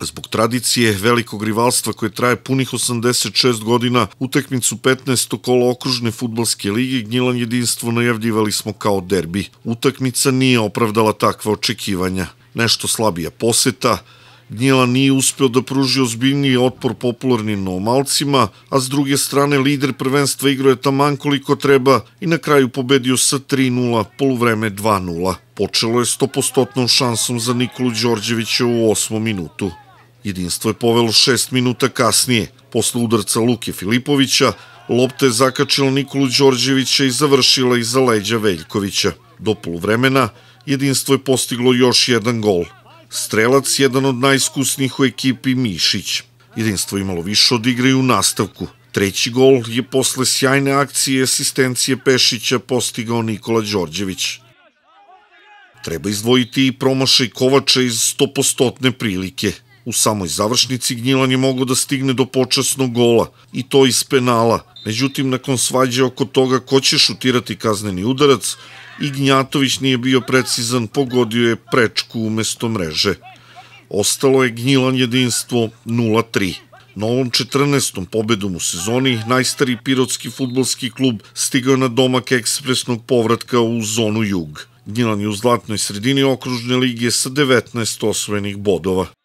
Zbog tradicije velikog rivalstva koje traje punih 86 godina, utekmicu 15. kola okružne futbalske lige Gnjilan jedinstvo najavljivali smo kao derbi. Utakmica nije opravdala takva očekivanja. Nešto slabija poseta, Gnjilan nije uspeo da pruži ozbiljniji otpor popularnim novomalcima, a s druge strane lider prvenstva igrao je taman koliko treba i na kraju pobedio sa 3-0, poluvreme 2-0. Počelo je stopostotnom šansom za Nikolu Đorđevića u osmom minutu. Jedinstvo je povelo šest minuta kasnije. Posle udarca Luke Filipovića, lopta je zakačila Nikolu Đorđevića i završila iza leđa Veljkovića. Do polovremena jedinstvo je postiglo još jedan gol. Strelac, je jedan od najiskusnijih u ekipi Mišić. Jedinstvo je imalo više od igre i u nastavku. Treći gol je posle sjajne akcije asistencije Pešića postigao Nikola Đorđević. Treba izdvojiti i promašaj Kovača iz stopostotne prilike – U samoj završnici Gnjilan je mogao da stigne do počasnog gola, i to iz penala. Međutim, nakon svađe oko toga ko će šutirati kazneni udarac, Ignjatović nije bio precizan, pogodio je prečku umesto mreže. Ostalo je Gnjilan jedinstvo 0-3. Na ovom 14. pobedom u sezoni, najstariji pirotski futbolski klub stigao na domak ekspresnog povratka u zonu jug. Gnjilan je u zlatnoj sredini okružne lige sa 19 osvojenih bodova.